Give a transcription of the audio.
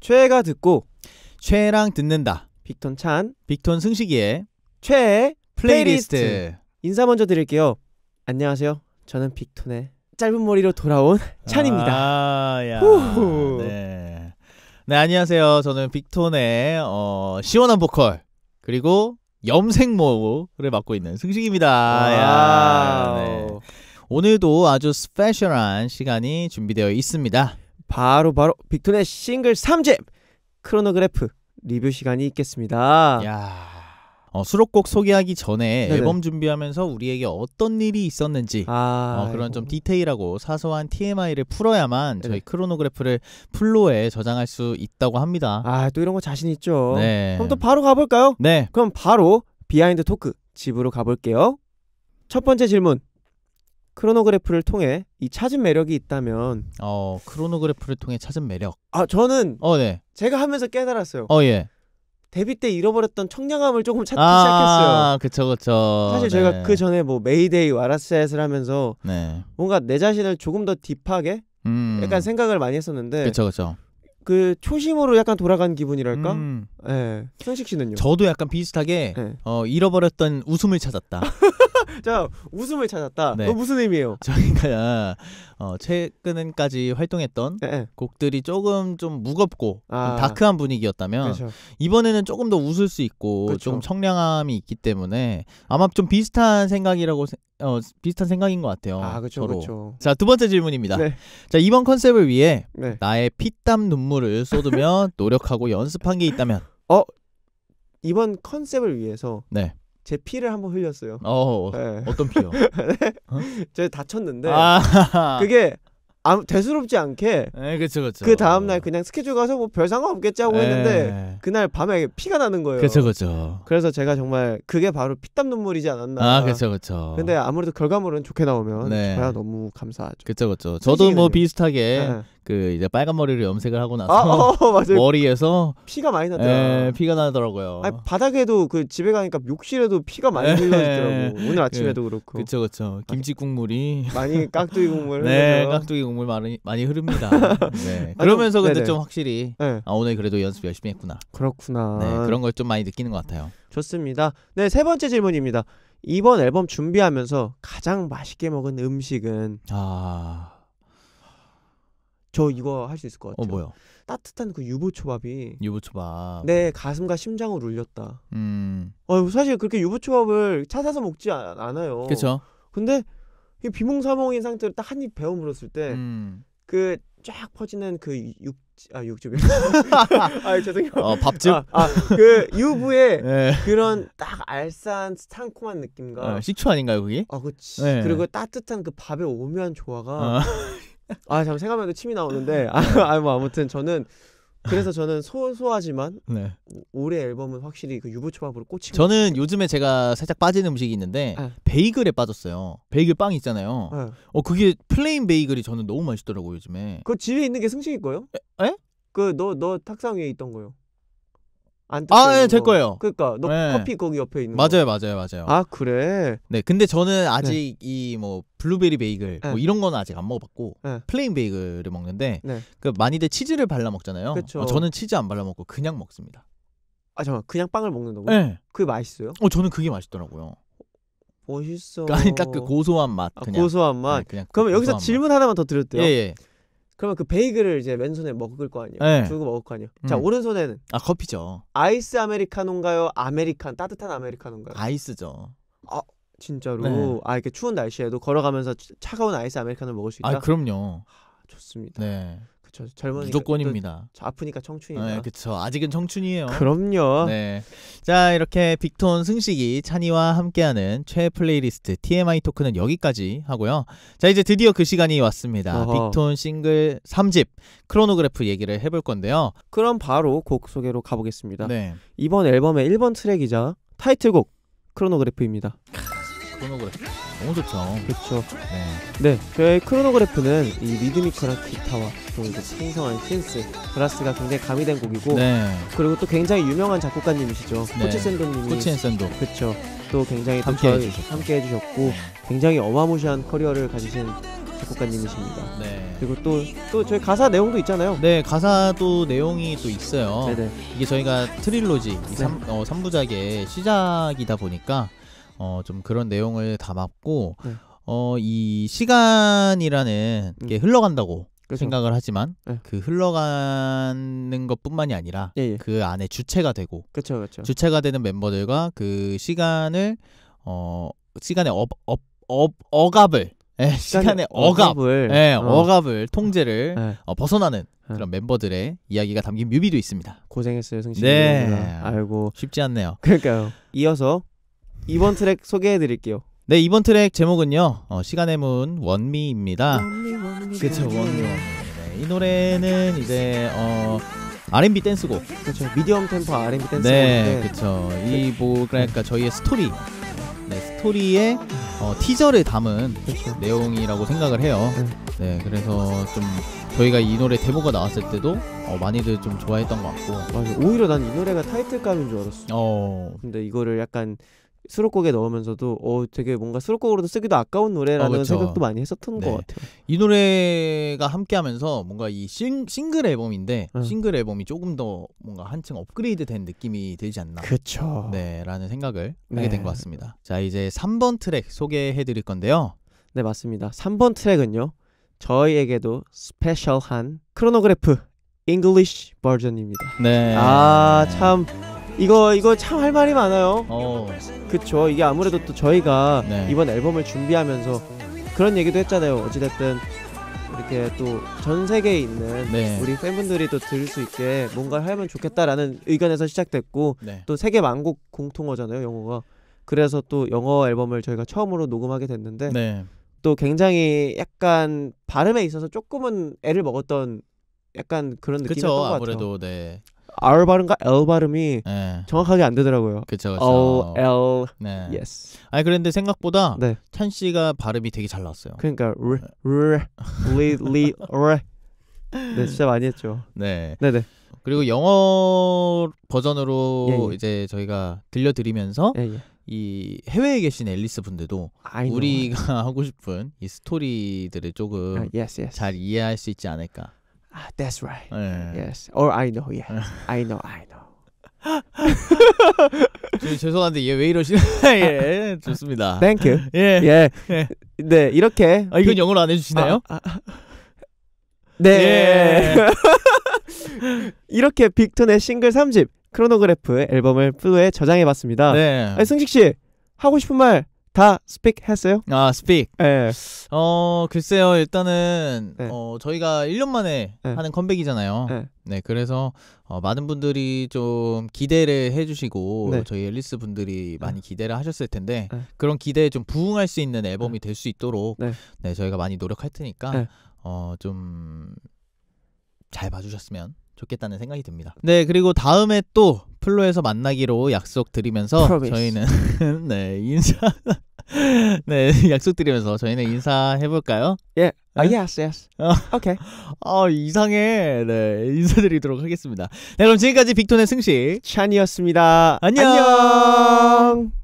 최애가 듣고 최애랑 듣는다 빅톤 찬 빅톤 승식이의 최애 플레이리스트. 플레이리스트 인사 먼저 드릴게요 안녕하세요 저는 빅톤의 짧은 머리로 돌아온 아, 찬입니다 아, 야. 네. 네 안녕하세요 저는 빅톤의 어, 시원한 보컬 그리고 염색모를 맡고 있는 승식입니다 아, 야. 네. 오늘도 아주 스페셜한 시간이 준비되어 있습니다. 바로 바로 빅톤의 싱글 3집 크로노그래프 리뷰 시간이 있겠습니다. 야. 어, 수록곡 소개하기 전에 네네. 앨범 준비하면서 우리에게 어떤 일이 있었는지 아, 어, 그런 좀 디테일하고 사소한 TMI를 풀어야만 네네. 저희 크로노그래프를 플로에 저장할 수 있다고 합니다. 아또 이런 거 자신 있죠. 네. 그럼 또 바로 가볼까요? 네. 그럼 바로 비하인드 토크 집으로 가볼게요. 첫 번째 질문 크로노그래프를 통해 이 찾은 매력이 있다면 어 크로노그래프를 통해 찾은 매력 아 저는 어네 제가 하면서 깨달았어요 어예 데뷔 때 잃어버렸던 청량함을 조금 찾기 아, 시작했어요. 그쵸 그쵸. 사실 네. 저가그 전에 뭐 메이데이 와라셋을 하면서 네. 뭔가 내 자신을 조금 더 딥하게 음. 약간 생각을 많이 했었는데 그쵸 그쵸. 그 초심으로 약간 돌아간 기분이랄까? 음. 예. 성식 씨는요? 저도 약간 비슷하게 네. 어 잃어버렸던 웃음을 찾았다. 자 웃음을 찾았다. 네. 어, 무슨 의미예요? 저희가 어, 최근까지 활동했던 네, 네. 곡들이 조금 좀 무겁고 아. 좀 다크한 분위기였다면 그쵸. 그렇죠. 이번에는 조금 더 웃을 수 있고 그쵸. 그렇죠. 조금 청량함이 있기 때문에 아마 좀 비슷한 생각이라고 어, 비슷한 생각인 것 같아요. 아 그렇죠. 그렇죠. 자두 번째 질문입니다. 네. 자 이번 컨셉을 위해 네. 나의 피땀 눈물을 쏟으며 노력하고 연습한 게 있다면 어 이번 컨셉을 위해서 네. 제 피를 한번 흘렸어요. 어, 어, 어. 네. 어떤 피요? 네? 어? 제가 다쳤는데 아 그게 아무 대수롭지 않게 네, 그쵸, 그그 다음 날 그냥 스케줄 가서 뭐별 상관 없겠지 하고 네. 했는데 그날 밤에 피가 나는 거예요. 그렇죠, 그렇죠. 그래서 제가 정말 그게 바로 피땀 눈물이지 않았나. 아, 그렇죠, 그렇죠. 근데 아무래도 결과물은 좋게 나오면 네. 저야 너무 감사하죠. 그렇죠, 그렇죠. 저도 뭐 비슷하게 네. 그 이제 빨간 머리를 염색을 하고 나서 아, 어, 머리에서 피가 많이 나더라. 예, 피가 나더라고요. 아니, 바닥에도 그 집에 가니까 욕실에도 피가 많이 예. 흘러지더라고. 오늘 아침에도 그, 렇고 그렇죠, 그렇죠. 김치 국물이 많이 깍두기 국물. 네, 깍두기 국물 많이 많이 흐릅니다. 네. 그러면서 아, 좀, 근데 네네. 좀 확실히 네. 아 오늘 그래도 연습 열심히 했구나. 그렇구나. 네, 그런 걸 좀 많이 느끼는 것 같아요. 좋습니다. 네, 세 번째 질문입니다. 이번 앨범 준비하면서 가장 맛있게 먹은 음식은 아저 이거 할 수 있을 것 어, 같아요. 어 뭐요? 따뜻한 그 유부초밥이 유부초밥. 내 가슴과 심장을 울렸다. 음. 어 사실 그렇게 유부초밥을 찾아서 먹지 아, 않아요. 그렇죠. 근데 비몽사몽인 상태로 딱 한 입 베어 물었을 때 음. 그쫙 퍼지는 그 육, 아 육즙이 아 죄송해요 어, 밥즙 아그 아, 유부의 네. 그런 딱 알싸한 상콤한 느낌과 어, 식초 아닌가요 그게 아그치 네. 그리고 따뜻한 그 밥의 오묘한 조화가 아. 아, 잠깐 생각하면 침이 나오는데. 네. 아, 아, 뭐 아무튼 저는 그래서 저는 소소하지만 네. 올해 앨범은 확실히 그 유부 초밥으로 꽂히 저는 요즘에 제가 살짝 빠진 음식이 있는데 네. 베이글에 빠졌어요. 베이글 빵 있잖아요. 네. 어 그게 플레인 베이글이 저는 너무 맛있더라고 요즘에. 그 집에 있는 게 승식이 거예요? 에? 에? 그너 너 탁상 위에 있던 거요. 안 아, 예, 될 거예요. 그러니까 너 네. 커피 거기 옆에 있는 맞아요, 거. 맞아요, 맞아요. 아 그래. 네, 근데 저는 네. 아직 이뭐 블루베리 베이글 뭐 네. 뭐 이런 건 아직 안 먹어봤고 네. 플레인 베이글을 먹는데 네. 그 많이들 치즈를 발라 먹잖아요. 그쵸. 어, 저는 치즈 안 발라 먹고 그냥 먹습니다. 아 잠깐 그냥 빵을 먹는다고? 네. 예. 그게 맛있어요? 어 저는 그게 맛있더라고요. 멋있어. 그니까그 고소한 맛. 아, 그냥. 아, 고소한 네, 맛. 그냥 그러면 고소한 여기서 질문 맛. 하나만 더 드렸대요. 예, 예. 그러면 그 베이글을 이제 맨손에 먹을 거 아니에요. 네. 들고 먹을 거 아니에요. 음. 자 오른손에는 아 커피죠. 아이스 아메리카노인가요? 아메리칸 따뜻한 아메리카노인가요? 아이스죠. 아 진짜로 네. 아 이렇게 추운 날씨에도 걸어가면서 차가운 아이스 아메리카노를 먹을 수 있다. 아 그럼요. 좋습니다. 네. 그쵸 젊은 무조건입니다. 아프니까 청춘이다. 네, 그쵸 아직은 청춘이에요. 그럼요. 네. 자 이렇게 빅톤 승식이 찬이와 함께하는 최애 플레이리스트 TMI 토크는 여기까지 하고요. 자 이제 드디어 그 시간이 왔습니다. 어허. 빅톤 싱글 3집 크로노그래프 얘기를 해볼 건데요. 그럼 바로 곡 소개로 가보겠습니다. 네. 이번 앨범의 1번 트랙이자 타이틀곡 크로노그래프입니다. 크로노그래프 너무 좋죠. 그렇죠. 네. 네, 저희 크로노그래프는 이 리드미컬한 기타와 또 이제 풍성한 신스, 브라스가 굉장히 가미된 곡이고 네. 그리고 또 굉장히 유명한 작곡가님이시죠. 네. 코치 샌도님이 코치 앤 샌도. 그렇죠. 또 굉장히 또 함께 해주셨죠. 함께 해주셨고 네. 굉장히 어마무시한 커리어를 가지신 작곡가님이십니다. 네. 그리고 또 또 저희 가사 내용도 있잖아요. 네 가사도 내용이 또 있어요. 네네. 이게 저희가 트릴로지 이 삼, 네. 어, 3부작의 시작이다 보니까 어, 좀 그런 내용을 담았고 네. 어, 이 시간이라는 음. 게 흘러간다고 그렇죠. 생각을 하지만 네. 그 흘러가는 것뿐만이 아니라 예, 예. 그 안에 주체가 되고 그렇그렇 주체가 되는 멤버들과 그 시간을 어 시간의 업, 업, 업, 억압을 예, 시간의 억압, 을 예, 어. 억압을 통제를 네. 어, 벗어나는 네. 그런 멤버들의 이야기가 담긴 뮤비도 있습니다. 고생했어요, 승신. 네, 아이고 쉽지 않네요. 그러니까요. 이어서 이번 트랙 소개해 드릴게요. 네 이번 트랙 제목은요 어, 시간의 문 원미입니다. 그쵸 원미 네. 원미. 네, 이 노래는 이제 어 R&B 댄스곡. 그렇죠. 미디엄 템포 R&B 댄스곡 네, 그렇죠. 이뭐 그러니까 저희의 스토리, 네 스토리의 어, 티저를 담은 그쵸. 내용이라고 생각을 해요. 네. 네, 그래서 좀 저희가 이 노래 데모가 나왔을 때도 어, 많이들 좀 좋아했던 것 같고. 맞아. 오히려 난 이 노래가 타이틀감인 줄 알았어. 어. 근데 이거를 약간 수록곡에 넣으면서도 어 되게 뭔가 수록곡으로도 쓰기도 아까운 노래라는 어, 생각도 많이 했었던 네. 것 같아요. 이 노래가 함께하면서 뭔가 이 싱, 글 앨범인데 응. 싱글 앨범이 조금 더 뭔가 한층 업그레이드된 느낌이 들지 않나. 그렇죠. 네라는 생각을 네. 하게 된 것 같습니다. 자 이제 3번 트랙 소개해드릴 건데요. 네 맞습니다. 3번 트랙은요 저희에게도 스페셜한 크로노그래프 잉글리쉬 버전입니다. 네. 아참 이거 이거 참 할 말이 많아요. 어. 그쵸 이게 아무래도 또 저희가 네. 이번 앨범을 준비하면서 그런 얘기도 했잖아요. 어찌됐든 이렇게 또 전 세계에 있는 네. 우리 팬분들이 또 들을 수 있게 뭔가 하면 좋겠다라는 의견에서 시작됐고 네. 또 세계 만국 공통어잖아요 영어가 그래서 또 영어 앨범을 저희가 처음으로 녹음하게 됐는데 네. 또 굉장히 약간 발음에 있어서 조금은 애를 먹었던 약간 그런 느낌이었던 것 같아요. 아무래도 네. R 발음과 L 발음이 네. 정확하게 안 되더라고요. 그쵸, 그 O L. 네. Yes. 아니 그런데 생각보다 네. 찬 씨가 발음이 되게 잘 나왔어요. 그러니까 r r l l r. 네, 진짜 많이 했죠. 네. 네, 네. 그리고 영어 버전으로 예, 예. 이제 저희가 들려드리면서 예, 예. 이 해외에 계신 앨리스 분들도 우리가 하고 싶은 이 스토리들을 조금 u 아, yes, yes. 잘 이해할 수 있지 않을까 Ah, that's right. 네. Yes. Or I know. Yeah. 예. I know. I know. 저, 죄송한데 얘왜 이러시나? 예, 좋습니다. Thank you. 예. 예, 예. 네, 이렇게. 아, 이건 영어로 안 해주시나요? 아, 아. 아. 네. 예. 이렇게 빅톤의 싱글 3집 크로노그래프 앨범을 플루에 저장해봤습니다. 네. 아니, 승식 씨 하고 싶은 말다 스픽 했어요? 아 스픽. 네. 어 글쎄요 일단은 네. 어 저희가 1년 만에 네. 하는 컴백이잖아요. 네. 네 그래서 어, 많은 분들이 좀 기대를 해주시고 네. 저희 앨리스 분들이 네. 많이 기대를 하셨을 텐데 네. 그런 기대에 좀 부응할 수 있는 앨범이 될 수 있도록 네. 저희가 많이 노력할 테니까 어좀 잘 봐주셨으면 좋겠다는 생각이 듭니다. 네 그리고 다음에 또 플로에서 만나기로 약속드리면서 저희는 네 인사 네 약속드리면서 저희는 인사해볼까요? 예. Yeah. 아, uh, yes, yes. 오케이. 어. Okay. 어, 이상해. 네, 인사드리도록 하겠습니다. 네, 그럼 지금까지 빅톤의 승식 찬이었습니다. 안녕. 안녕.